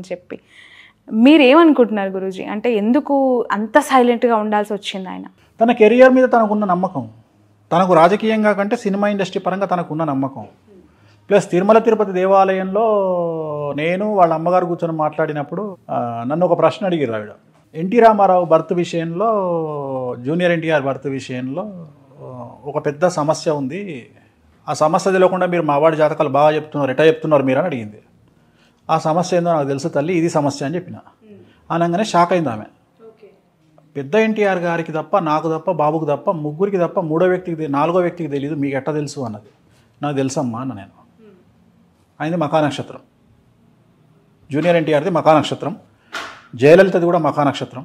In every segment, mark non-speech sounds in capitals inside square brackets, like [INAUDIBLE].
అని చెప్పి మీరేమనుకుంటున్నారు గురూజీ అంటే ఎందుకు అంత సైలెంట్గా ఉండాల్సి వచ్చింది ఆయన తన కెరియర్ మీద తనకున్న నమ్మకం తనకు రాజకీయంగా కంటే సినిమా ఇండస్ట్రీ పరంగా తనకున్న నమ్మకం ప్లస్ తిరుమల తిరుపతి దేవాలయంలో నేను వాళ్ళ అమ్మగారు కూర్చొని మాట్లాడినప్పుడు నన్ను ఒక ప్రశ్న అడిగారు ఆవిడ ఎన్టీ రామారావు భర్త్ విషయంలో జూనియర్ ఎన్టీఆర్ భర్త్ విషయంలో ఒక పెద్ద సమస్య ఉంది ఆ సమస్య తెలియకుండా మీరు మావాడి జాతకాలు బాగా చెప్తున్నారు ఎటా చెప్తున్నారు మీరు అని అడిగింది ఆ సమస్య ఏందో నాకు తెలుసు తల్లి ఇది సమస్య అని చెప్పిన అనగానే షాక్ అయింది ఆమె పెద్ద ఎన్టీఆర్ గారికి తప్ప నాకు తప్ప బాబుకు తప్ప ముగ్గురికి తప్ప మూడో వ్యక్తికి నాలుగో వ్యక్తికి తెలియదు మీకు ఎట్ట తెలుసు అన్నది నాకు తెలుసమ్మా అన్న నేను అయింది మకానక్షత్రం జూనియర్ ఎన్టీఆర్ది మకానక్షత్రం జయలలితది కూడా మకానక్షత్రం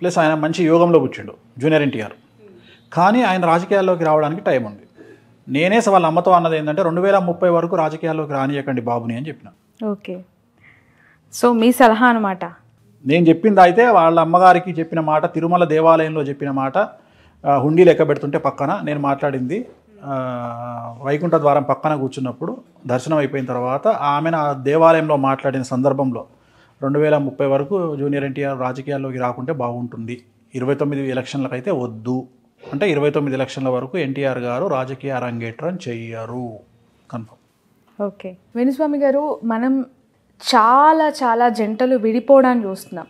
ప్లస్ ఆయన మంచి యోగంలో కూర్చుండు జూనియర్ ఎన్టీఆర్ కానీ ఆయన రాజకీయాల్లోకి రావడానికి టైం ఉంది నేనే వాళ్ళ అమ్మతో అన్నది ఏంటంటే రెండు వేల ముప్పై వరకు రాజకీయాల్లోకి రానియకండి బాబుని అని చెప్పిన ఓకే సో మీ సలహా అనమాట నేను చెప్పింది అయితే వాళ్ళ అమ్మగారికి చెప్పిన మాట తిరుమల దేవాలయంలో చెప్పిన మాట హుండీ లెక్క పెడుతుంటే పక్కన నేను మాట్లాడింది వైకుంఠ ద్వారం పక్కన కూర్చున్నప్పుడు దర్శనం అయిపోయిన తర్వాత ఆమె ఆ దేవాలయంలో మాట్లాడిన సందర్భంలో రెండు వేల ముప్పై వరకు జూనియర్ ఎన్టీఆర్ రాజకీయాల్లోకి రాకుంటే బాగుంటుంది ఇరవై తొమ్మిది ఎలక్షన్లకు అయితే వద్దు అంటే ఇరవై తొమ్మిది ఎలక్షన్ల వరకు ఎన్టీఆర్ గారు రాజకీయ అరంగేట్రం చెయ్యరు కన్ఫర్మ్ ఓకే వేణుస్వామి గారు మనం చాలా చాలా జంటలు విడిపోవడానికి చూస్తున్నాం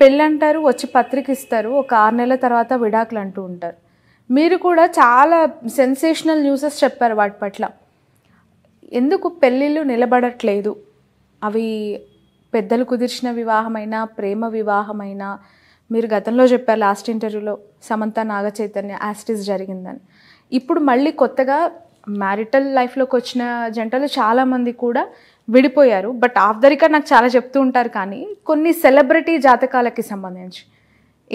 పెళ్ళంటారు వచ్చి పత్రిక ఇస్తారు ఒక ఆరు నెలల తర్వాత విడాకులు అంటూ ఉంటారు మీరు కూడా చాలా సెన్సేషనల్ న్యూసెస్ చెప్పారు వాటి పట్ల ఎందుకు పెళ్ళిళ్ళు నిలబడట్లేదు అవి పెద్దలు కుదిర్చిన వివాహమైన ప్రేమ వివాహమైన మీరు గతంలో చెప్పారు లాస్ట్ ఇంటర్వ్యూలో సమంత నాగచైతన్య యాస్టిస్ జరిగిందని ఇప్పుడు మళ్ళీ కొత్తగా మ్యారిటల్ లైఫ్లోకి వచ్చిన జంటలు చాలామంది కూడా విడిపోయారు బట్ ఆఫ్దరికా నాకు చాలా చెప్తూ ఉంటారు కానీ కొన్ని సెలబ్రిటీ జాతకాలకి సంబంధించి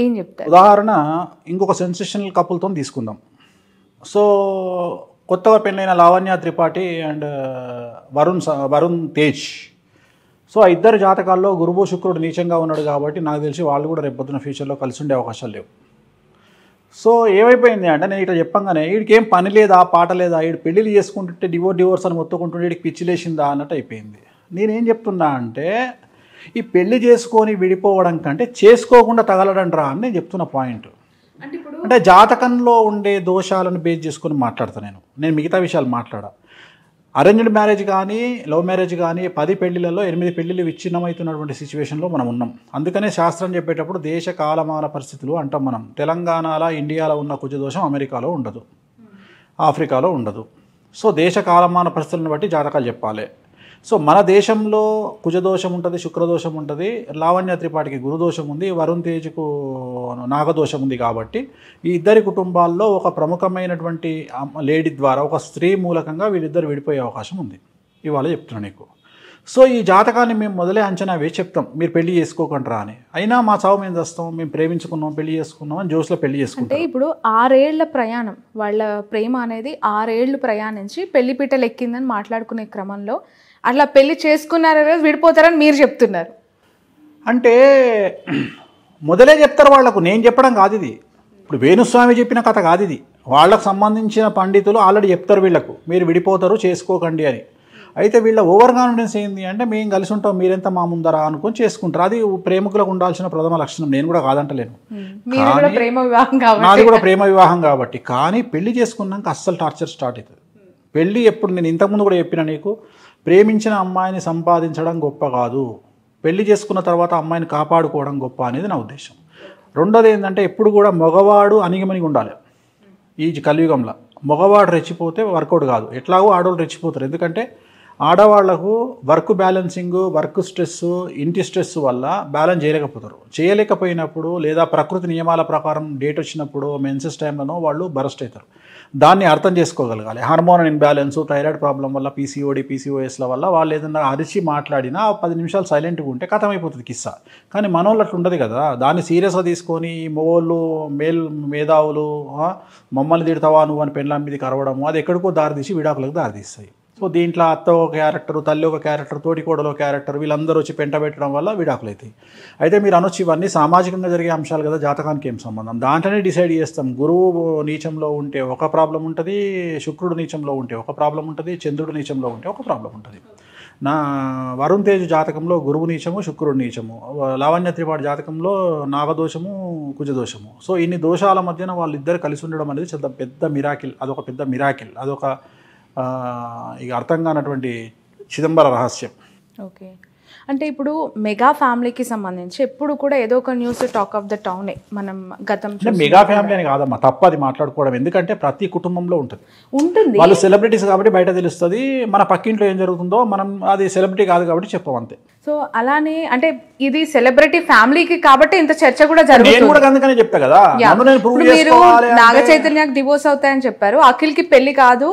ఏం చెప్తారు ఉదాహరణ ఇంకొక సెన్సేషనల్ కపుల్తో తీసుకుందాం సో కొత్తగా పెళ్ళైన లావణ్య త్రిపాఠి అండ్ వరుణ్ వరుణ్ తేజ్ సో ఆ ఇద్దరు జాతకాల్లో గురువు శుక్రుడు నీచంగా ఉన్నాడు కాబట్టి నాకు తెలిసి వాళ్ళు కూడా రేపొద్దున ఫ్యూచర్లో కలిసి ఉండే అవకాశాలు లేవు సో ఏమైపోయింది అంటే నేను ఇట్లా చెప్పంగానే వీడికి ఏం పని లేదా పాట లేదా వీడు పెళ్ళిళ్ళు చేసుకుంటుంటే డివోర్ డివోర్స్ అని మొత్తుకుంటుంటే వీడికి పిచ్చిలేసిందా అన్నట్టు అయిపోయింది నేనేం చెప్తున్నా అంటే ఈ పెళ్లి చేసుకొని విడిపోవడం కంటే చేసుకోకుండా తగలడం రా అని నేను చెప్తున్న పాయింట్ అంటే జాతకంలో ఉండే దోషాలను బేస్ చేసుకొని మాట్లాడతాను నేను నేను మిగతా విషయాలు మాట్లాడా అరేంజ్డ్ మ్యారేజ్ కానీ లవ్ మ్యారేజ్ కానీ పది పెళ్లిలలో ఎనిమిది పెళ్లిలు విచ్ఛిన్నమవుతున్నటువంటి సిచ్యువేషన్లో మనం ఉన్నాం అందుకనే శాస్త్రం చెప్పేటప్పుడు దేశ కాలమాన పరిస్థితులు అంటాం మనం తెలంగాణలో ఇండియాలో ఉన్న కుజదోషం అమెరికాలో ఉండదు ఆఫ్రికాలో ఉండదు సో దేశ కాలమాన పరిస్థితులను బట్టి జాతకాలు చెప్పాలి సో మన దేశంలో కుజదోషం ఉంటుంది శుక్రదోషం ఉంటుంది లావణ్య త్రిపాఠికి గురుదోషం ఉంది వరుణ్ తేజ్కు నాగదోషం ఉంది కాబట్టి ఈ ఇద్దరి కుటుంబాల్లో ఒక ప్రముఖమైనటువంటి లేడీ ద్వారా ఒక స్త్రీ మూలకంగా వీళ్ళిద్దరు విడిపోయే అవకాశం ఉంది ఇవాళ చెప్తున్నాను నీకు సో ఈ జాతకాన్ని మేము మొదలే అంచనా వేసి చెప్తాం మీరు పెళ్లి చేసుకోకుండా అని అయినా మా చావు మేము చేస్తాం మేము ప్రేమించుకున్నాం పెళ్లి చేసుకున్నాం అని జోస్లో పెళ్లి చేసుకుంటే ఇప్పుడు ఆరేళ్ల ప్రయాణం వాళ్ళ ప్రేమ అనేది ఆరేళ్లు ప్రయాణించి పెళ్లిపీటలు ఎక్కిందని మాట్లాడుకునే క్రమంలో అట్లా పెళ్లి చేసుకున్నారు విడిపోతారని మీరు చెప్తున్నారు అంటే మొదలే చెప్తారు వాళ్లకు నేను చెప్పడం కాదు ఇది ఇప్పుడు వేణుస్వామి చెప్పిన కథ కాదు ఇది వాళ్ళకు సంబంధించిన పండితులు ఆల్రెడీ చెప్తారు వీళ్ళకు మీరు విడిపోతారు చేసుకోకండి అని అయితే వీళ్ళ ఓవర్ కాన్ఫిడెన్స్ ఏంది అంటే మేము కలిసి ఉంటాం మీరెంత మా ముందరా అనుకుని చేసుకుంటారు అది ప్రేమికులకు ఉండాల్సిన ప్రథమ లక్షణం నేను కూడా కాదంటలేను నాది కూడా ప్రేమ వివాహం కాబట్టి కానీ పెళ్లి చేసుకున్నాక అస్సలు టార్చర్ స్టార్ట్ అవుతుంది పెళ్ళి ఎప్పుడు నేను ఇంతకుముందు కూడా చెప్పిన నీకు ప్రేమించిన అమ్మాయిని సంపాదించడం గొప్ప కాదు పెళ్లి చేసుకున్న తర్వాత అమ్మాయిని కాపాడుకోవడం గొప్ప అనేది నా ఉద్దేశం రెండోది ఏంటంటే ఎప్పుడు కూడా మగవాడు అనిగమనిగి ఉండాలి ఈ కలియుగంలో మగవాడు రెచ్చిపోతే వర్కౌట్ కాదు ఎట్లాగో ఆడవాళ్ళు రెచ్చిపోతారు ఎందుకంటే ఆడవాళ్లకు వర్క్ బ్యాలెన్సింగ్ వర్క్ స్ట్రెస్ ఇంటి స్ట్రెస్ వల్ల బ్యాలెన్స్ చేయలేకపోతారు చేయలేకపోయినప్పుడు లేదా ప్రకృతి నియమాల ప్రకారం డేట్ వచ్చినప్పుడు మెన్సెస్ టైంలోనో వాళ్ళు బరస్ట్ అవుతారు దాన్ని అర్థం చేసుకోగలగాలి హార్మోన్ ఇన్బ్యాలెన్స్ థైరాయిడ్ ప్రాబ్లం వల్ల పీసీఓడి పీసీఓఎస్ల వల్ల వాళ్ళు ఏదైనా అరిచి మాట్లాడినా పది నిమిషాలు సైలెంట్గా ఉంటే కథమైపోతుంది కిస్స కానీ మనోళ్ళు అట్లా ఉండదు కదా దాన్ని సీరియస్గా తీసుకొని మొగోళ్ళు మేల్ మేధావులు మమ్మల్ని తిడతావా నువ్వు అని పెళ్ళాం మీదకి అరవడము అది ఎక్కడికో దారితీసి విడాకులకు దారితీస్తాయి సో దీంట్లో అత్త ఒక క్యారెక్టర్ తల్లి ఒక క్యారెక్టర్ తోటికోడలో క్యారెక్టర్ వీళ్ళందరూ వచ్చి పెంట పెట్టడం వల్ల విడాకులు అవుతాయి అయితే మీరు అనొచ్చు ఇవన్నీ సామాజికంగా జరిగే అంశాలు కదా జాతకానికి ఏం సంబంధం దాంట్లోనే డిసైడ్ చేస్తాం గురువు నీచంలో ఉంటే ఒక ప్రాబ్లం ఉంటుంది శుక్రుడు నీచంలో ఉంటే ఒక ప్రాబ్లం ఉంటుంది చంద్రుడు నీచంలో ఉంటే ఒక ప్రాబ్లం ఉంటుంది నా వరుణ్ తేజ్ జాతకంలో గురువు నీచము శుక్రుడు నీచము లావణ్య త్రిపాఠి జాతకంలో నాగదోషము కుజదోషము సో ఇన్ని దోషాల మధ్యన వాళ్ళిద్దరు కలిసి ఉండడం అనేది పెద్ద మిరాకిల్ అదొక పెద్ద మిరాకిల్ అదొక ఇక అర్థం కానటువంటి చిదంబర రహస్యం ఓకే అంటే ఇప్పుడు మెగా ఫ్యామిలీకి సంబంధించి ఎప్పుడు కూడా ఏదో ఒక న్యూస్ టాక్ ఆఫ్ ద టౌనే మనం గతం మెగా ఫ్యామిలీ అని కాదమ్మా అది మాట్లాడుకోవడం ఎందుకంటే ప్రతి కుటుంబంలో ఉంటుంది ఉంటుంది వాళ్ళు సెలబ్రిటీస్ కాబట్టి బయట తెలుస్తుంది మన పక్కింట్లో ఏం జరుగుతుందో మనం అది సెలబ్రిటీ కాదు కాబట్టి చెప్పం అంతే సో అలానే అంటే ఇది సెలబ్రిటీ ఫ్యామిలీకి కాబట్టి ఇంత చర్చ కూడా జరుగుతుంది కూడా చెప్తా కదా మీరు నాగ చైతన్యకు డివోర్స్ అవుతాయని చెప్పారు అఖిల్ కి పెళ్లి కాదు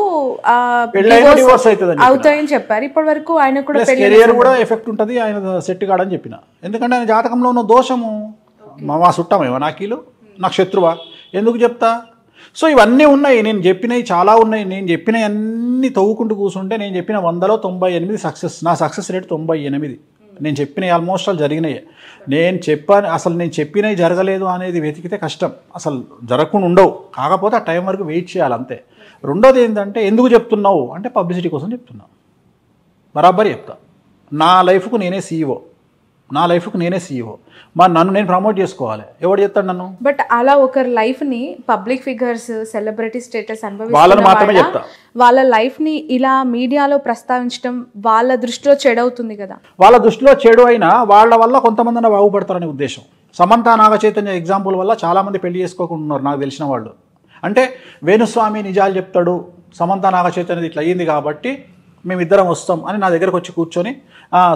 అవుతాయని చెప్పారు ఇప్పటి వరకు ఆయన కూడా కెరియర్ కూడా ఎఫెక్ట్ ఉంటుంది అనేది ఆయన సెట్ కాడని చెప్పిన ఎందుకంటే ఆయన జాతకంలో ఉన్న దోషము మా సుట్టమేమో నాకీలు నా శత్రువా ఎందుకు చెప్తా సో ఇవన్నీ ఉన్నాయి నేను చెప్పినవి చాలా ఉన్నాయి నేను చెప్పినవి అన్ని తవ్వుకుంటూ కూర్చుంటే నేను చెప్పిన వందలో తొంభై ఎనిమిది సక్సెస్ నా సక్సెస్ రేట్ తొంభై ఎనిమిది నేను చెప్పినవి ఆల్మోస్ట్ ఆల్ జరిగినాయి నేను చెప్పాను అసలు నేను చెప్పినవి జరగలేదు అనేది వెతికితే కష్టం అసలు జరగకుండా ఉండవు కాకపోతే ఆ టైం వరకు వెయిట్ చేయాలి అంతే రెండోది ఏంటంటే ఎందుకు చెప్తున్నావు అంటే పబ్లిసిటీ కోసం చెప్తున్నావు బరాబర్ చెప్తా నా లైఫ్కు నేనే సీఈఓ e నా లైఫ్కు నేనే సీఈఓ e మరి నన్ను నేను ప్రమోట్ చేసుకోవాలి ఎవడు చెప్తాడు నన్ను బట్ అలా ఒకరి లైఫ్ని పబ్లిక్ ఫిగర్స్ సెలబ్రిటీ స్టేటస్ అనుభవించి వాళ్ళని మాత్రమే చెప్తా వాళ్ళ లైఫ్ని ఇలా మీడియాలో ప్రస్తావించడం వాళ్ళ దృష్టిలో చెడు అవుతుంది కదా వాళ్ళ దృష్టిలో చెడు అయినా వాళ్ళ వల్ల కొంతమంది బాగుపడతారనే ఉద్దేశం సమంత నాగచైతన్య ఎగ్జాంపుల్ వల్ల చాలామంది పెళ్లి చేసుకోకుండా ఉన్నారు నాకు తెలిసిన వాళ్ళు అంటే వేణుస్వామి నిజాలు చెప్తాడు సమంత నాగచైతన్య ఇట్లా అయ్యింది కాబట్టి మేమిద్దరం వస్తాం అని నా దగ్గరకు వచ్చి కూర్చొని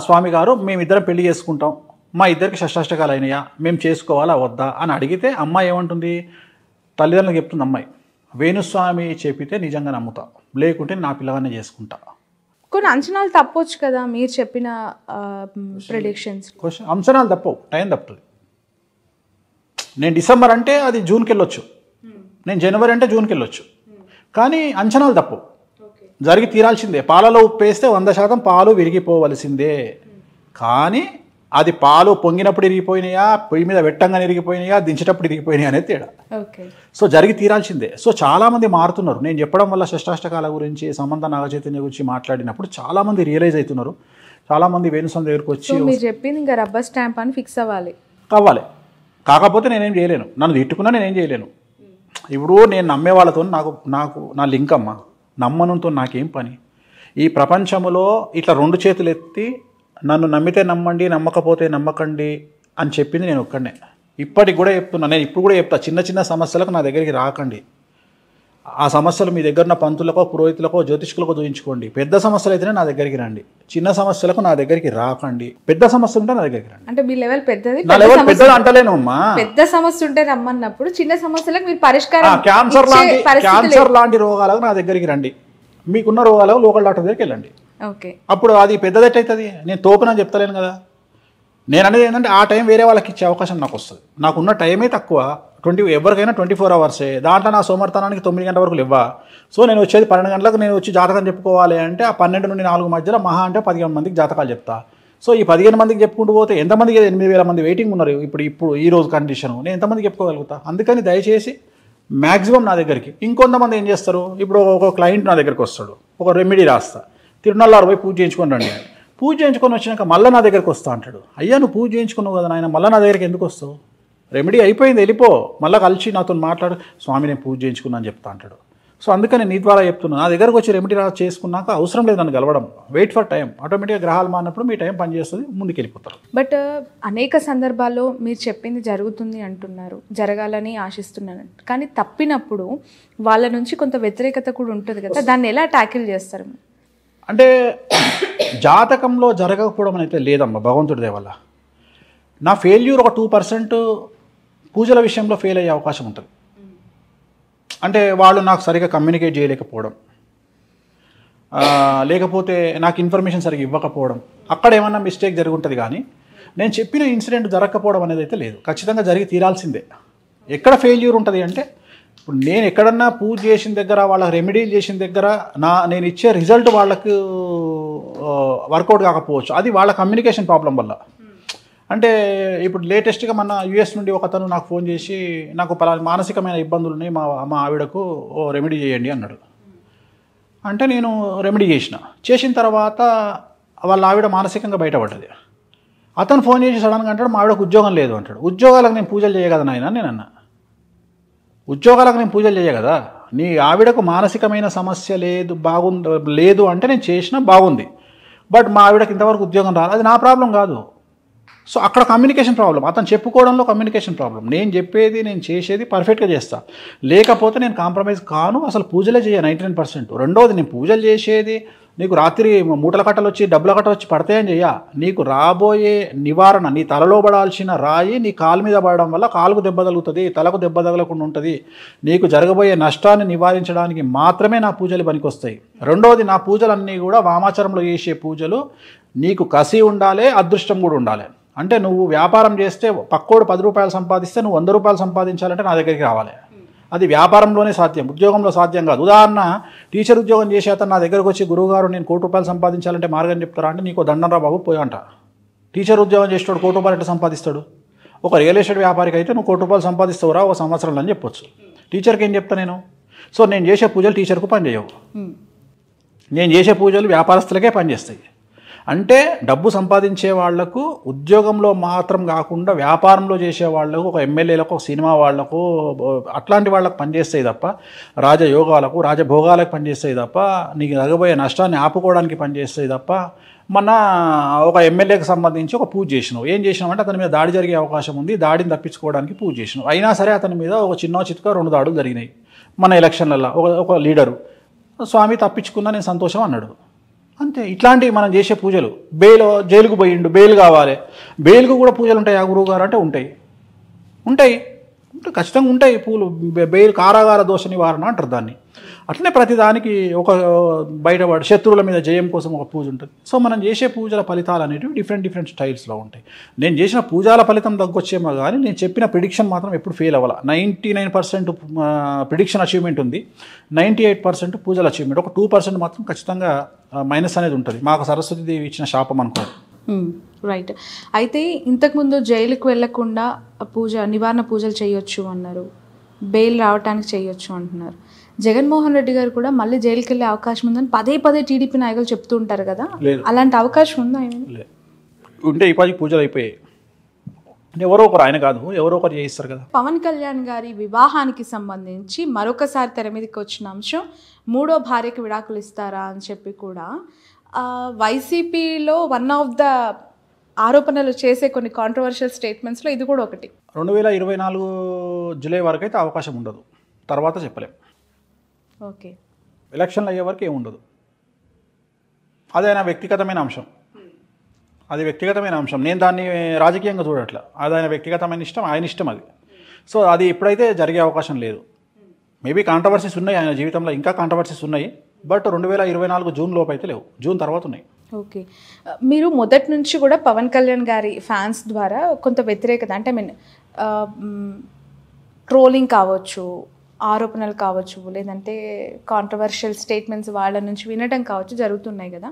స్వామి గారు మేమిద్దరం పెళ్లి చేసుకుంటాం మా ఇద్దరికి షష్టాష్టకాలు అయినాయా మేము చేసుకోవాలా వద్దా అని అడిగితే అమ్మాయి ఏమంటుంది తల్లిదండ్రులకు చెప్తుంది అమ్మాయి వేణుస్వామి చెప్పితే నిజంగా నమ్ముతా లేకుంటే నా పిల్లగానే చేసుకుంటా కొన్ని అంచనాలు తప్పవచ్చు కదా మీరు చెప్పిన ప్రొడిక్షన్స్ అంచనాలు తప్పవు టైం తప్పుతుంది నేను డిసెంబర్ అంటే అది జూన్కి వెళ్ళొచ్చు hmm. నేను జనవరి అంటే జూన్కి వెళ్ళొచ్చు hmm. కానీ అంచనాలు తప్పవు జరిగి తీరాల్సిందే పాలలో ఉప్పేస్తే వంద శాతం పాలు విరిగిపోవలసిందే కానీ అది పాలు పొంగినప్పుడు ఇరిగిపోయినాయా పొయ్యి మీద వెట్టంగా ఇరిగిపోయినాయా దించేటప్పుడు ఇరిగిపోయినాయి అనేది తేడా సో జరిగి తీరాల్సిందే సో చాలామంది మారుతున్నారు నేను చెప్పడం వల్ల షష్టాష్టకాల గురించి సంబంధ నాగచైతన్య గురించి మాట్లాడినప్పుడు చాలామంది రియలైజ్ అవుతున్నారు చాలామంది వేణుసం దగ్గరకు వచ్చి చెప్పింది ఇంకా రబ్బర్ స్టాంప్ అని ఫిక్స్ అవ్వాలి కావాలి కాకపోతే నేనేం చేయలేను నన్ను తిట్టుకున్నా నేనేం చేయలేను ఇప్పుడు నేను నమ్మే వాళ్ళతో నాకు నాకు నా లింక్ అమ్మా నమ్మనంతో నాకేం పని ఈ ప్రపంచంలో ఇట్లా రెండు చేతులు ఎత్తి నన్ను నమ్మితే నమ్మండి నమ్మకపోతే నమ్మకండి అని చెప్పింది నేను ఒక్కడనే ఇప్పటికి కూడా చెప్తున్నా నేను ఇప్పుడు కూడా చెప్తా చిన్న చిన్న సమస్యలకు నా దగ్గరికి రాకండి ఆ సమస్యలు మీ దగ్గర ఉన్న పంతులకో పురోహితులకో జ్యోతిష్కులకో చూపించుకోండి పెద్ద సమస్యలు అయితేనే నా దగ్గరికి రండి చిన్న సమస్యలకు నా దగ్గరికి రాకండి పెద్ద సమస్య ఉంటే నా దగ్గరికి రండి అంటే మీ లెవెల్ పెద్దది నా లెవెల్ పెద్దది అంటలేను అమ్మా పెద్ద సమస్య ఉంటే రమ్మన్నప్పుడు చిన్న సమస్యలకు మీరు పరిష్కారం క్యాన్సర్ లాంటి క్యాన్సర్ లాంటి రోగాలకు నా దగ్గరికి రండి మీకున్న రోగాలకు లోకల్ డాక్టర్ దగ్గరికి వెళ్ళండి ఓకే అప్పుడు అది పెద్దదెట్టయితుంది నేను తోపునని చెప్తలేను కదా నేను అనేది ఏంటంటే ఆ టైం వేరే వాళ్ళకి ఇచ్చే అవకాశం నాకు వస్తుంది నాకున్న టైమే తక్కువ ట్వంటీ ఎవరికైనా ట్వంటీ ఫోర్ అవర్సే దాంట్లో నా సోమర్తనానికి తొమ్మిది గంటల వరకు ఇవ్వ సో నేను వచ్చేది పన్నెండు గంటలకు నేను వచ్చి జాతకం చెప్పుకోవాలి అంటే ఆ పన్నెండు నుండి నాలుగు మధ్యలో మహా అంటే పదిహేను మందికి జాతకాలు చెప్తా సో ఈ పదిహేను మందికి చెప్పుకుంటూ పోతే ఎంతమందికి ఎనిమిది వేల మంది వెయిటింగ్ ఉన్నారు ఇప్పుడు ఇప్పుడు ఈ రోజు కండిషన్ నేను ఎంతమంది చెప్పుకోగలుగుతా అందుకని దయచేసి మ్యాక్సిమం నా దగ్గరికి ఇంకొంతమంది ఏం చేస్తారు ఇప్పుడు ఒక క్లయింట్ నా దగ్గరికి వస్తాడు ఒక రెమెడీ రాస్తా తిరునల్లారు పోయి పూజ చేయించుకొని రండి పూజ చేయించుకొని వచ్చినాక మళ్ళీ నా దగ్గరికి వస్తా అంటాడు అయ్యా నువ్వు పూజ చేయించుకున్నావు కదా నాయన మళ్ళీ నా దగ్గరికి ఎందుకు వస్తావు రెమెడీ అయిపోయింది వెళ్ళిపో మళ్ళీ కలిసి నాతో మాట్లాడు స్వామి నేను పూజ చేయించుకున్నాను చెప్తా అంటాడు సో అందుకని నీ ద్వారా చెప్తున్నాను నా దగ్గరకు వచ్చి రెమెడీ చేసుకున్నాక అవసరం లేదు నన్ను గెలవడం వెయిట్ ఫర్ టైం ఆటోమేటిక్గా గ్రహాలు మారినప్పుడు మీ టైం పనిచేస్తుంది ముందుకు వెళ్ళిపోతారు బట్ అనేక సందర్భాల్లో మీరు చెప్పింది జరుగుతుంది అంటున్నారు జరగాలని ఆశిస్తున్నాను కానీ తప్పినప్పుడు వాళ్ళ నుంచి కొంత వ్యతిరేకత కూడా ఉంటుంది కదా దాన్ని ఎలా ట్యాకిల్ చేస్తారు అంటే జాతకంలో జరగకపోవడం అయితే లేదమ్మా భగవంతుడి దేవల్ల నా ఫెయిల్యూర్ ఒక టూ పర్సెంట్ పూజల విషయంలో ఫెయిల్ అయ్యే అవకాశం ఉంటుంది అంటే వాళ్ళు నాకు సరిగా కమ్యూనికేట్ చేయలేకపోవడం లేకపోతే నాకు ఇన్ఫర్మేషన్ సరిగ్గా ఇవ్వకపోవడం అక్కడ ఏమన్నా మిస్టేక్ జరుగుంటుంది కానీ నేను చెప్పిన ఇన్సిడెంట్ జరగకపోవడం అనేది అయితే లేదు ఖచ్చితంగా జరిగి తీరాల్సిందే ఎక్కడ ఫెయిల్యూర్ ఉంటుంది అంటే ఇప్పుడు నేను ఎక్కడన్నా పూజ చేసిన దగ్గర వాళ్ళ రెమెడీలు చేసిన దగ్గర నా నేను ఇచ్చే రిజల్ట్ వాళ్ళకు వర్కౌట్ కాకపోవచ్చు అది వాళ్ళ కమ్యూనికేషన్ ప్రాబ్లం వల్ల అంటే ఇప్పుడు లేటెస్ట్గా మన యుఎస్ నుండి ఒక అతను నాకు ఫోన్ చేసి నాకు పలా మానసికమైన ఇబ్బందులని మా మా ఆవిడకు ఓ రెమెడీ చేయండి అన్నాడు అంటే నేను రెమెడీ చేసిన చేసిన తర్వాత వాళ్ళ ఆవిడ మానసికంగా బయటపడ్డది అతను ఫోన్ చేసి సడన్గా అంటాడు మా ఆవిడకు ఉద్యోగం లేదు అంటాడు ఉద్యోగాలకు నేను పూజలు చేయగదా నాయన నేను అన్న ఉద్యోగాలకు నేను పూజలు చేయగదా నీ ఆవిడకు మానసికమైన సమస్య లేదు బాగుంది లేదు అంటే నేను చేసినా బాగుంది బట్ మా ఆవిడకి ఇంతవరకు ఉద్యోగం రాదు అది నా ప్రాబ్లం కాదు సో అక్కడ కమ్యూనికేషన్ ప్రాబ్లం అతను చెప్పుకోవడంలో కమ్యూనికేషన్ ప్రాబ్లం నేను చెప్పేది నేను చేసేది పర్ఫెక్ట్గా చేస్తా లేకపోతే నేను కాంప్రమైజ్ కాను అసలు పూజలే చేయను నైంటీ నైన్ పర్సెంట్ రెండోది నేను పూజలు చేసేది నీకు రాత్రి మూటల కట్టలు వచ్చి డబ్బుల కట్టలు వచ్చి పడతాయని చెయ్యా నీకు రాబోయే నివారణ నీ తలలో పడాల్సిన రాయి నీ కాలు మీద పడడం వల్ల కాలుకు దెబ్బ తగులుతుంది తలకు దెబ్బ తగలకుండా ఉంటుంది నీకు జరగబోయే నష్టాన్ని నివారించడానికి మాత్రమే నా పూజలు పనికొస్తాయి రెండోది నా పూజలన్నీ కూడా వామాచారంలో చేసే పూజలు నీకు కసి ఉండాలి అదృష్టం కూడా ఉండాలి అంటే నువ్వు వ్యాపారం చేస్తే పక్కోడు పది రూపాయలు సంపాదిస్తే నువ్వు వంద రూపాయలు సంపాదించాలంటే నా దగ్గరికి రావాలి అది వ్యాపారంలోనే సాధ్యం ఉద్యోగంలో సాధ్యం కాదు ఉదాహరణ టీచర్ ఉద్యోగం చేసే అతను నా దగ్గరకు వచ్చి గురువుగారు నేను కోటి రూపాయలు సంపాదించాలంటే మార్గం చెప్తారా అంటే నీకు దండంరా బాబు అంట టీచర్ ఉద్యోగం చేసేవాడు కోటి రూపాయలు ఎట్లా సంపాదిస్తాడు ఒక రియల్ ఎస్టేట్ వ్యాపారికి అయితే నువ్వు కోటి రూపాయలు సంపాదిస్తావురా ఒక సంవత్సరంలో అని చెప్పొచ్చు టీచర్కి ఏం చెప్తా నేను సో నేను చేసే పూజలు టీచర్కు పనిచేయవు నేను చేసే పూజలు వ్యాపారస్తులకే పనిచేస్తాయి అంటే డబ్బు సంపాదించే వాళ్లకు ఉద్యోగంలో మాత్రం కాకుండా వ్యాపారంలో చేసే వాళ్లకు ఒక ఎమ్మెల్యేలకు ఒక సినిమా వాళ్లకు అట్లాంటి వాళ్ళకు పనిచేస్తాయి తప్ప రాజయోగాలకు రాజభోగాలకు పనిచేస్తాయి తప్ప నీకు తగబోయే నష్టాన్ని ఆపుకోవడానికి పనిచేస్తాయి తప్ప మన ఒక ఎమ్మెల్యేకి సంబంధించి ఒక పూజ చేసినావు ఏం అంటే అతని మీద దాడి జరిగే అవకాశం ఉంది దాడిని తప్పించుకోవడానికి పూజ చేసినావు అయినా సరే అతని మీద ఒక చిన్న చిత్తుగా రెండు దాడులు జరిగినాయి మన ఎలక్షన్లలో ఒక ఒక లీడరు స్వామి తప్పించుకున్నా నేను సంతోషం అన్నాడు అంతే ఇట్లాంటివి మనం చేసే పూజలు బేలు జైలుకు పోయిండు బెయిల్ కావాలి బెయిల్కు కూడా పూజలు ఉంటాయి ఆ గురువు గారు అంటే ఉంటాయి ఉంటాయి ఖచ్చితంగా ఉంటాయి పూలు బెయిల్ కారాగార దోష నివారణ అంటారు దాన్ని అట్లనే ప్రతిదానికి ఒక బయటపడి శత్రువుల మీద జయం కోసం ఒక పూజ ఉంటుంది సో మనం చేసే పూజల ఫలితాలు అనేటివి డిఫరెంట్ డిఫరెంట్ స్టైల్స్లో ఉంటాయి నేను చేసిన పూజల ఫలితం తగ్గొచ్చేమో కానీ నేను చెప్పిన ప్రిడిక్షన్ మాత్రం ఎప్పుడు ఫెయిల్ అవ్వాలి ninety nine percent prediction achievement ఉంది నైంటీ ఎయిట్ పర్సెంట్ పూజల అచీవ్మెంట్ ఒక టూ పర్సెంట్ మాత్రం ఖచ్చితంగా మైనస్ అనేది ఉంటుంది మాకు సరస్వతి దేవి ఇచ్చిన శాపం అనుకోండి రైట్ అయితే ఇంతకుముందు జైలుకు వెళ్లకుండా పూజ నివారణ పూజలు చేయొచ్చు అన్నారు బెయిల్ రావటానికి చేయొచ్చు అంటున్నారు జగన్మోహన్ రెడ్డి గారు కూడా మళ్ళీ జైలుకి వెళ్ళే అవకాశం ఉందని పదే పదే టీడీపీ నాయకులు చెప్తూ ఉంటారు కదా అలాంటి అవకాశం ఉందా ఉంటే ఈ పూజలు అయిపోయాయి ఎవరో ఒకరు ఆయన కాదు ఎవరో ఒకరు చేయిస్తారు కదా పవన్ కళ్యాణ్ గారి వివాహానికి సంబంధించి మరొకసారి తెర మీదకి వచ్చిన అంశం మూడో భార్యకి విడాకులు ఇస్తారా అని చెప్పి కూడా వైసీపీలో వన్ ఆఫ్ ద ఆరోపణలు చేసే కొన్ని కాంట్రవర్షియల్ స్టేట్మెంట్స్లో ఇది కూడా ఒకటి రెండు వేల ఇరవై నాలుగు జూలై వరకు అయితే అవకాశం ఉండదు తర్వాత చెప్పలేము ఓకే ఎలక్షన్లు అయ్యే వరకు ఏముండదు అదే ఆయన వ్యక్తిగతమైన అంశం అది వ్యక్తిగతమైన అంశం నేను దాన్ని రాజకీయంగా చూడట్ల అది ఆయన వ్యక్తిగతమైన ఇష్టం ఆయన ఇష్టం అది సో అది ఎప్పుడైతే జరిగే అవకాశం లేదు మేబీ కాంట్రవర్సీస్ ఉన్నాయి ఆయన జీవితంలో ఇంకా కాంట్రవర్సీస్ ఉన్నాయి బట్ రెండు వేల ఇరవై నాలుగు జూన్ లోపు అయితే లేవు జూన్ తర్వాత ఉన్నాయి ఓకే మీరు మొదటి నుంచి కూడా పవన్ కళ్యాణ్ గారి ఫ్యాన్స్ ద్వారా కొంత వ్యతిరేకత అంటే ఐ మీన్ ట్రోలింగ్ కావచ్చు ఆరోపణలు కావచ్చు లేదంటే కాంట్రవర్షియల్ స్టేట్మెంట్స్ వాళ్ళ నుంచి వినడం కావచ్చు జరుగుతున్నాయి కదా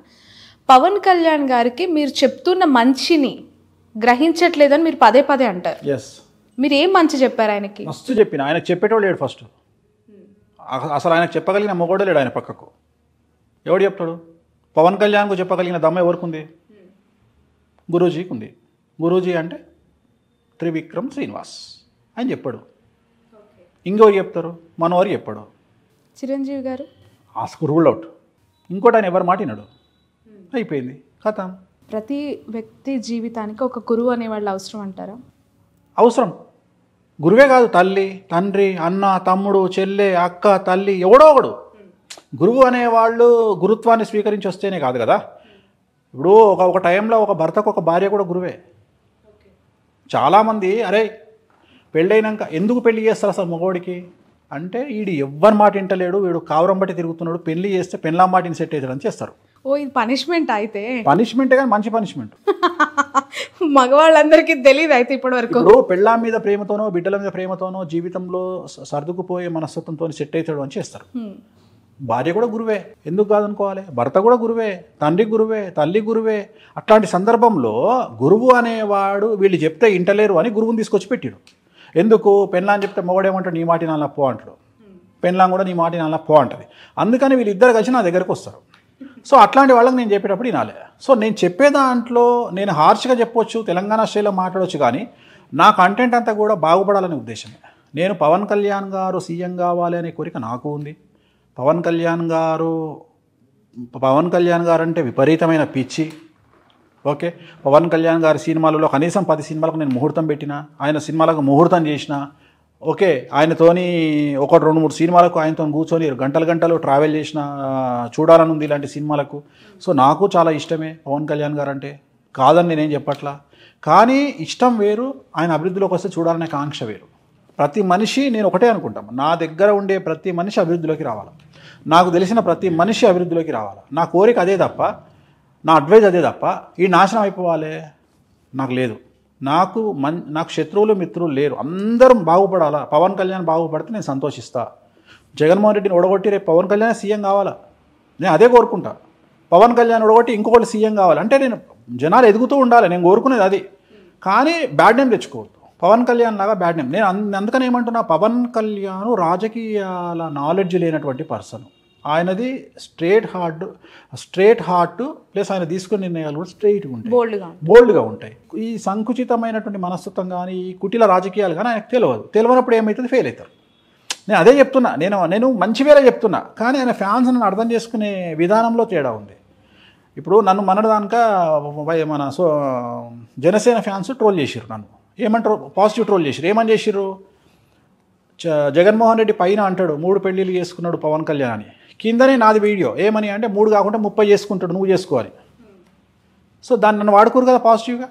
పవన్ కళ్యాణ్ గారికి మీరు చెప్తున్న మంచిని గ్రహించట్లేదని మీరు పదే పదే అంటారు మీరు ఏం మంచి చెప్పారు ఆయనకి మస్తు చెప్పిన ఆయనకు చెప్పేటో లేడు ఫస్ట్ అసలు ఆయనకు చెప్పగలిగిన మొగోడే లేడు ఆయన పక్కకు ఎవడు చెప్తాడు పవన్ కళ్యాణ్కు చెప్పగలిగిన దమ్మ ఎవరికి గురూజీకి ఉంది గురూజీ అంటే త్రివిక్రమ్ శ్రీనివాస్ ఆయన చెప్పాడు ఇంకెవరు చెప్తారు మనవారు చెప్పాడు చిరంజీవి గారు ఆ రూల్ అవుట్ ఇంకోటి ఆయన ఎవరు మాటినాడు అయిపోయింది కథ ప్రతి వ్యక్తి జీవితానికి ఒక గురువు అనేవాళ్ళు అవసరం అంటారా అవసరం గురువే కాదు తల్లి తండ్రి అన్న తమ్ముడు చెల్లె అక్క తల్లి ఎవడో ఒకడు గురువు అనేవాళ్ళు గురుత్వాన్ని స్వీకరించి వస్తేనే కాదు కదా ఇప్పుడు ఒక ఒక టైంలో ఒక భర్తకు ఒక భార్య కూడా గురువే చాలామంది అరే పెళ్ళైనాక ఎందుకు పెళ్లి చేస్తారు అసలు మగవాడికి అంటే వీడు ఎవ్వరి మాట వింటలేడు వీడు కావరం బట్టి తిరుగుతున్నాడు పెళ్లి చేస్తే పెళ్ళాం మాటిని సెట్ అని చేస్తారు ఓ ఇది పనిష్మెంట్ అయితే పనిష్మెంట్ కానీ మంచి పనిష్మెంట్ [LAUGHS] మగవాళ్ళందరికీ తెలియదు అయితే ఇప్పటి వరకు పెళ్ళా మీద ప్రేమతోనో బిడ్డల మీద ప్రేమతోనో జీవితంలో సర్దుకుపోయే మనస్తత్వంతో సెట్ అవుతాడు అని చేస్తారు భార్య కూడా గురువే ఎందుకు కాదనుకోవాలి భర్త కూడా గురువే తండ్రి గురువే తల్లి గురువే అట్లాంటి సందర్భంలో గురువు అనేవాడు వీళ్ళు చెప్తే ఇంటలేరు అని గురువుని తీసుకొచ్చి పెట్టాడు ఎందుకు పెళ్ళాన్ని చెప్తే మొగడేమంటాడు నీ మాటి నాన్న పో అంటాడు పెళ్ళాం కూడా నీ మాటి నాన్న పో అంటుంది అందుకని వీళ్ళిద్దరు కలిసి నా దగ్గరకు వస్తారు సో అట్లాంటి వాళ్ళకి నేను చెప్పేటప్పుడు వినాలి సో నేను చెప్పే దాంట్లో నేను హార్ష్గా చెప్పొచ్చు తెలంగాణ స్టైల్లో మాట్లాడవచ్చు కానీ నా కంటెంట్ అంతా కూడా బాగుపడాలనే ఉద్దేశమే నేను పవన్ కళ్యాణ్ గారు సీఎం కావాలి అనే కోరిక నాకు ఉంది పవన్ కళ్యాణ్ గారు పవన్ కళ్యాణ్ గారు అంటే విపరీతమైన పిచ్చి ఓకే పవన్ కళ్యాణ్ గారి సినిమాలలో కనీసం పది సినిమాలకు నేను ముహూర్తం పెట్టిన ఆయన సినిమాలకు ముహూర్తం చేసిన ఓకే ఆయనతోని ఒకటి రెండు మూడు సినిమాలకు ఆయనతో కూర్చొని గంటలు గంటలు ట్రావెల్ చేసిన చూడాలని ఉంది ఇలాంటి సినిమాలకు సో నాకు చాలా ఇష్టమే పవన్ కళ్యాణ్ గారు అంటే కాదని నేనేం చెప్పట్లా కానీ ఇష్టం వేరు ఆయన అభివృద్ధిలోకి వస్తే చూడాలనే కాంక్ష వేరు ప్రతి మనిషి నేను ఒకటే అనుకుంటాను నా దగ్గర ఉండే ప్రతి మనిషి అభివృద్ధిలోకి రావాలి నాకు తెలిసిన ప్రతి మనిషి అభివృద్ధిలోకి రావాలి నా కోరిక అదే తప్ప నా అడ్వైజ్ అదే తప్ప ఈ నాశనం అయిపోవాలి నాకు లేదు నాకు మన్ నాకు శత్రువులు మిత్రులు లేరు అందరం బాగుపడాలా పవన్ కళ్యాణ్ బాగుపడితే నేను సంతోషిస్తా జగన్మోహన్ రెడ్డిని ఒడగొట్టి రేపు పవన్ కళ్యాణ్ సీఎం కావాలా నేను అదే కోరుకుంటా పవన్ కళ్యాణ్ ఒడగొట్టి ఇంకొకటి సీఎం కావాలి అంటే నేను జనాలు ఎదుగుతూ ఉండాలి నేను కోరుకునేది అది కానీ బ్యాడ్ నేమ్ తెచ్చుకోవద్దు పవన్ కళ్యాణ్ లాగా బ్యాడ్ నేమ్ నేను అందుకని ఏమంటున్నా పవన్ కళ్యాణ్ రాజకీయాల నాలెడ్జ్ లేనటువంటి పర్సన్ ఆయనది straight heart straight heart plus ఆయన తీసుకునే నిర్ణయాలు కూడా స్ట్రైట్గా ఉంటాయి బోల్డ్గా బోల్డ్గా ఉంటాయి ఈ సంకుచితమైనటువంటి మనస్తత్వం కానీ ఈ కుటిల రాజకీయాలు కానీ ఆయనకు తెలియదు తెలియనప్పుడు ఏమవుతుంది ఫెయిల్ అవుతారు నేను అదే చెప్తున్నా నేను నేను మంచి వేళ చెప్తున్నా కానీ ఆయన ఫ్యాన్స్ నన్ను అర్థం చేసుకునే విధానంలో తేడా ఉంది ఇప్పుడు నన్ను మనడదానిక మన సో జనసేన ఫ్యాన్స్ ట్రోల్ చేసిరు నన్ను ఏమంటారు పాజిటివ్ ట్రోల్ చేసిరు ఏమని చేసిరు జగన్మోహన్ రెడ్డి పైన అంటాడు మూడు పెళ్ళిళ్ళు చేసుకున్నాడు పవన్ కళ్యాణ్ అని కిందనే నాది వీడియో ఏమని అంటే మూడు కాకుండా ముప్పై చేసుకుంటాడు నువ్వు చేసుకోవాలి సో దాన్ని నన్ను వాడుకోరు కదా పాజిటివ్గా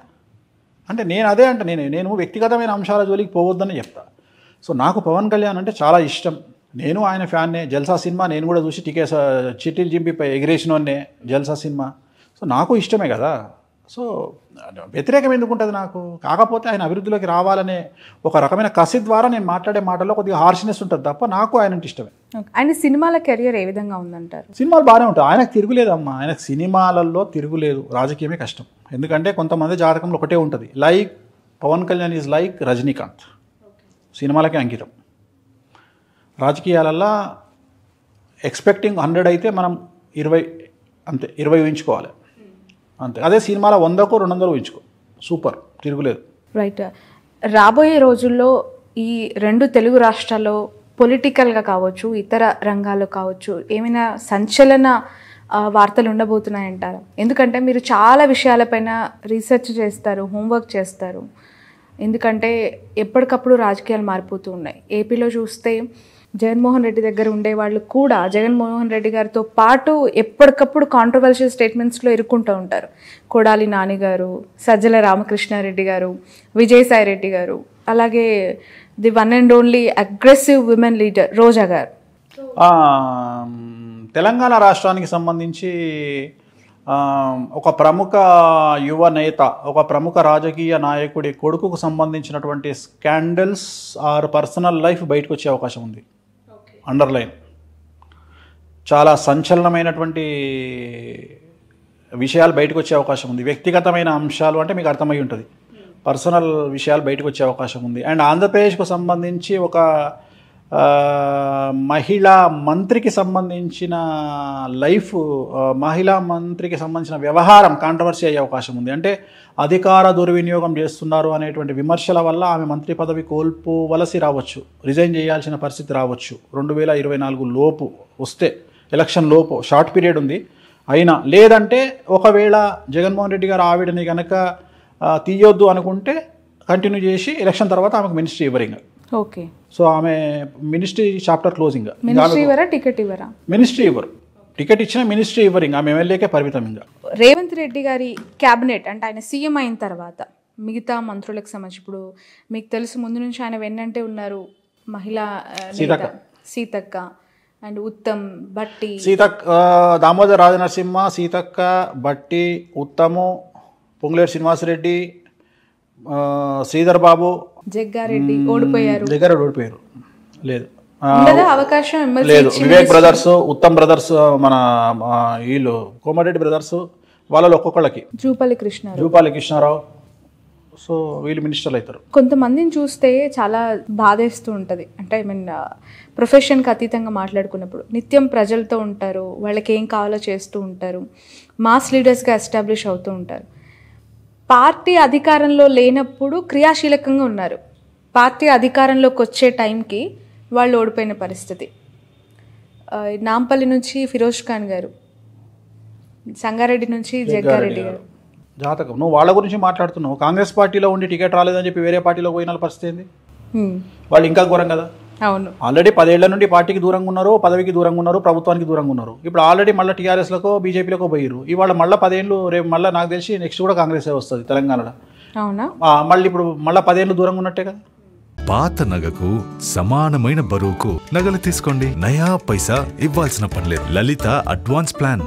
అంటే నేను అదే అంటే నేను నేను వ్యక్తిగతమైన అంశాల జోలికి పోవద్దని చెప్తా సో నాకు పవన్ కళ్యాణ్ అంటే చాలా ఇష్టం నేను ఆయన ఫ్యాన్నే జల్సా సినిమా నేను కూడా చూసి టికెట్స్ జింపి ఎగిరేసిన ఎగిరేసినోన్నే జల్సా సినిమా సో నాకు ఇష్టమే కదా సో వ్యతిరేకం ఎందుకు ఉంటుంది నాకు కాకపోతే ఆయన అభివృద్ధిలోకి రావాలనే ఒక రకమైన కసి ద్వారా నేను మాట్లాడే మాటల్లో కొద్దిగా హార్ష్నెస్ ఉంటుంది తప్ప నాకు ఆయన ఇష్టమే ఆయన సినిమాల కెరియర్ ఏ విధంగా ఉందంటారు సినిమాలు బాగానే ఉంటాయి ఆయనకు తిరుగులేదమ్మా ఆయనకు సినిమాలలో తిరుగులేదు రాజకీయమే కష్టం ఎందుకంటే కొంతమంది జాతకంలో ఒకటే ఉంటుంది like Pavan Kalyan is like Rajinikanth సినిమాలకే అంకితం రాజకీయాలల్లో ఎక్స్పెక్టింగ్ హండ్రెడ్ అయితే మనం ఇరవై అంతే ఇరవై ఊహించుకోవాలి అంతే అదే సినిమాలో వందకు రెండు వందలు ఇచ్చుకో సూపర్ తిరుగులేదు రైట్ రాబోయే రోజుల్లో ఈ రెండు తెలుగు రాష్ట్రాల్లో పొలిటికల్గా కావచ్చు ఇతర రంగాల్లో కావచ్చు ఏమైనా సంచలన వార్తలు ఉండబోతున్నాయంటారు ఎందుకంటే మీరు చాలా విషయాలపైన రీసెర్చ్ చేస్తారు హోంవర్క్ చేస్తారు ఎందుకంటే ఎప్పటికప్పుడు రాజకీయాలు మారిపోతూ ఉన్నాయి ఏపీలో చూస్తే జగన్మోహన్ రెడ్డి దగ్గర ఉండేవాళ్ళు కూడా జగన్మోహన్ రెడ్డి గారితో పాటు ఎప్పటికప్పుడు కాంట్రవర్షియల్ స్టేట్మెంట్స్లో ఇరుక్కుంటూ ఉంటారు కొడాలి నాని గారు సజ్జల రామకృష్ణారెడ్డి గారు విజయసాయి రెడ్డి గారు అలాగే the one and only aggressive women leader Roja garu Telangana రాష్ట్రానికి సంబంధించి ఒక ప్రముఖ యువ నేత ఒక ప్రముఖ రాజకీయ నాయకుడి కొడుకుకు సంబంధించినటువంటి స్కాండల్స్ ఆర్ పర్సనల్ లైఫ్ బయటకు వచ్చే అవకాశం ఉంది అండర్లైన్ చాలా సంచలనమైనటువంటి విషయాలు బయటకు వచ్చే అవకాశం ఉంది వ్యక్తిగతమైన అంశాలు అంటే మీకు అర్థమై ఉంటుంది పర్సనల్ విషయాలు బయటకు వచ్చే అవకాశం ఉంది అండ్ ఆంధ్రప్రదేశ్కు సంబంధించి ఒక మహిళా మంత్రికి సంబంధించిన లైఫ్ మహిళా మంత్రికి సంబంధించిన వ్యవహారం కాంట్రవర్సీ అయ్యే అవకాశం ఉంది అంటే అధికార దుర్వినియోగం చేస్తున్నారు అనేటువంటి విమర్శల వల్ల ఆమె మంత్రి పదవి కోల్పోవలసి రావచ్చు రిజైన్ చేయాల్సిన పరిస్థితి రావచ్చు రెండు వేల ఇరవై నాలుగు లోపు వస్తే ఎలక్షన్ లోపు షార్ట్ పీరియడ్ ఉంది అయినా లేదంటే ఒకవేళ జగన్మోహన్ రెడ్డి గారు ఆవిడని కనుక తీయొద్దు అనుకుంటే కంటిన్యూ చేసి ఎలక్షన్ తర్వాత ఆమెకు మినిస్ట్రీ ఇవ్వరింగ్ ఓకే సో ఆమె మినిస్ట్రీ చాప్టర్ క్లోజింగ్ మినిస్ట్రీ ఇవ్వరా టికెట్ ఇవ్వరా మినిస్ట్రీ ఇవ్వరు టికెట్ ఇచ్చిన మినిస్ట్రీ ఇవ్వరు ఇంకా ఎమ్మెల్యేకే పరిమితం ఇంకా రేవంత్ రెడ్డి గారి క్యాబినెట్ అంటే ఆయన సీఎం అయిన తర్వాత మిగతా మంత్రులకు సంబంధించి ఇప్పుడు మీకు తెలుసు ముందు నుంచి ఆయన వెన్నంటే ఉన్నారు మహిళా సీతక్క సీతక్క అండ్ ఉత్తమ్ బట్టి సీతక్క దామోదర్ రాజనరసింహ సీతక్క బట్టి ఉత్తము పొంగులేరు శ్రీనివాసరెడ్డి శ్రీధర్ బాబు జగ్గారెడ్డి ఓడిపోయారు జగ్గారెడ్డి ఓడిపోయారు లేదు అవకాశం లేదు వివేక్ బ్రదర్స్ ఉత్తమ్ బ్రదర్స్ మన వీళ్ళు కోమటిరెడ్డి బ్రదర్స్ వాళ్ళ ఒక్కొక్కళ్ళకి జూపాలి కృష్ణ జూపాలి కృష్ణారావు సో వీళ్ళు మినిస్టర్లు అవుతారు కొంతమందిని చూస్తే చాలా బాధేస్తూ ఉంటుంది అంటే ఐ మీన్ ప్రొఫెషన్కి అతీతంగా మాట్లాడుకున్నప్పుడు నిత్యం ప్రజలతో ఉంటారు వాళ్ళకి ఏం కావాలో చేస్తూ ఉంటారు మాస్ లీడర్స్గా ఎస్టాబ్లిష్ అవుతూ ఉంటారు పార్టీ అధికారంలో లేనప్పుడు క్రియాశీలకంగా ఉన్నారు పార్టీ అధికారంలోకి వచ్చే టైంకి వాళ్ళు ఓడిపోయిన పరిస్థితి నాంపల్లి నుంచి ఫిరోజ్ ఖాన్ గారు సంగారెడ్డి నుంచి జగ్గారెడ్డి గారు జాతకం నువ్వు వాళ్ళ గురించి మాట్లాడుతున్నావు కాంగ్రెస్ పార్టీలో ఉండి టికెట్ రాలేదని చెప్పి వేరే పార్టీలో పోయిన పరిస్థితి ఏంది వాళ్ళు ఇంకా ఘోరం కదా అవును ఆల్రెడీ పదేళ్ల నుండి పార్టీకి దూరంగా ఉన్నారు పదవికి దూరంగా ఉన్నారు ప్రభుత్వానికి దూరంగా ఉన్నారు ఇప్పుడు ఆల్రెడీ మళ్ళీ టీఆర్ఎస్లకో బీజేపీలకు పోయారు ఇవాళ మళ్ళీ పదేళ్ళు రేపు మళ్ళీ నాకు తెలిసి నెక్స్ట్ కూడా కాంగ్రెస్ వస్తుంది తెలంగాణలో అవునా మళ్ళీ ఇప్పుడు మళ్ళీ పదేళ్ళు దూరంగా ఉన్నట్టే కదా పాత నగకు సమానమైన బరువుకు నగలు తీసుకోండి నయా పైసా ఇవ్వాల్సిన పనిలేదు లలిత అడ్వాన్స్ ప్లాన్